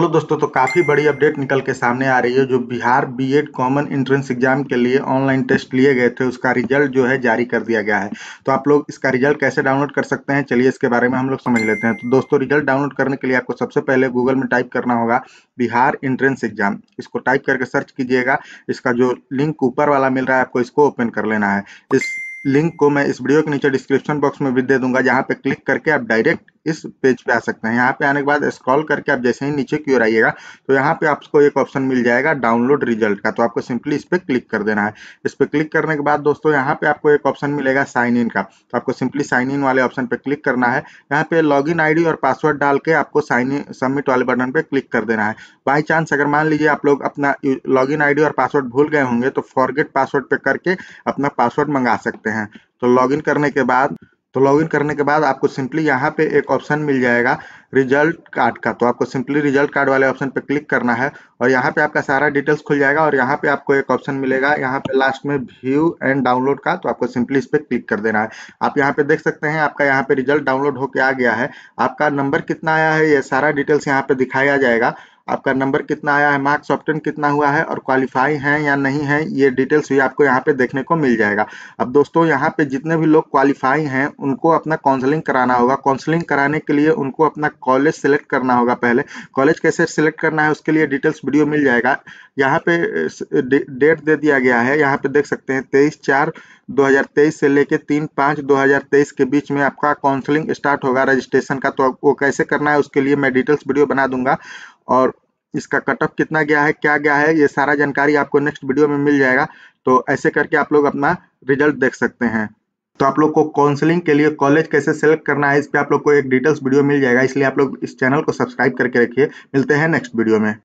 hello दोस्तों तो काफ़ी बड़ी अपडेट निकल के सामने आ रही है जो Bihar BEd common entrance exam के लिए ऑनलाइन टेस्ट लिए गए थे उसका रिजल्ट जो है जारी कर दिया गया है तो आप लोग इसका रिजल्ट कैसे डाउनलोड कर सकते हैं चलिए इसके बारे में हम लोग समझ लेते हैं तो दोस्तों रिजल्ट डाउनलोड करने के लिए आपको सबसे पहले गूगल में टाइप करना होगा बिहार एंट्रेंस एग्जाम इसको टाइप करके सर्च कीजिएगा इसका जो लिंक ऊपर वाला मिल रहा है आपको इसको ओपन कर लेना है इस लिंक को मैं इस वीडियो के नीचे डिस्क्रिप्शन बॉक्स में भी दे दूंगा जहाँ पे क्लिक करके आप डायरेक्ट इस पेज पे आ सकते हैं यहाँ पे आने के बाद स्क्रॉल करके आप जैसे ही नीचे की ओर आइएगा तो यहाँ पे आपको एक ऑप्शन मिल जाएगा डाउनलोड रिजल्ट का तो आपको सिंपली इस पर क्लिक कर देना है इस पर क्लिक करने के बाद दोस्तों यहाँ पे आपको एक ऑप्शन मिलेगा साइन इन का तो आपको सिंपली साइन इन वाले ऑप्शन पर क्लिक करना है यहाँ पे लॉग इन और पासवर्ड डाल के आपको साइन इन सबमिट वाले बटन पर क्लिक कर देना है बाई चांस अगर मान लीजिए आप लोग अपना लॉग इन और पासवर्ड भूल गए होंगे तो फॉरगेट पासवर्ड पे करके अपना पासवर्ड मंगा सकते हैं तो लॉग करने के बाद तो लॉगिन करने के बाद आपको सिंपली यहाँ पे एक ऑप्शन मिल जाएगा रिजल्ट कार्ड का तो आपको सिंपली रिजल्ट कार्ड वाले ऑप्शन पे क्लिक करना है और यहाँ पे आपका सारा डिटेल्स खुल जाएगा और यहाँ पे आपको एक ऑप्शन मिलेगा यहाँ पे लास्ट में व्यू एंड डाउनलोड का तो आपको सिंपली इस पर क्लिक कर देना है आप यहाँ पे देख सकते हैं आपका यहाँ पे रिजल्ट डाउनलोड होके आ गया है आपका नंबर कितना आया है ये सारा डिटेल्स यहाँ पे दिखाया जाएगा आपका नंबर कितना आया है मार्क्स ऑप्टन कितना हुआ है और क्वालिफाई है या नहीं है ये डिटेल्स भी आपको यहाँ पे देखने को मिल जाएगा अब दोस्तों यहाँ पे जितने भी लोग क्वालिफाई हैं उनको अपना काउंसलिंग कराना होगा काउंसलिंग कराने के लिए उनको अपना कॉलेज सेलेक्ट करना होगा पहले कॉलेज कैसे सिलेक्ट करना है उसके लिए डिटेल्स वीडियो मिल जाएगा यहाँ पे डेट दे दिया गया है यहाँ पे देख सकते हैं तेईस चार 2023 से लेके तीन पाँच 2023 के बीच में आपका काउंसलिंग स्टार्ट होगा रजिस्ट्रेशन का तो वो कैसे करना है उसके लिए मैं डिटेल्स वीडियो बना दूंगा और इसका कट ऑफ कितना गया है क्या गया है ये सारा जानकारी आपको नेक्स्ट वीडियो में मिल जाएगा तो ऐसे करके आप लोग अपना रिजल्ट देख सकते हैं तो आप लोग को काउंसलिंग के लिए कॉलेज कैसे सेलेक्ट करना है इस पर आप लोग को एक डिटेल्स वीडियो मिल जाएगा इसलिए आप लोग इस चैनल को सब्सक्राइब करके रखिए मिलते हैं नेक्स्ट वीडियो में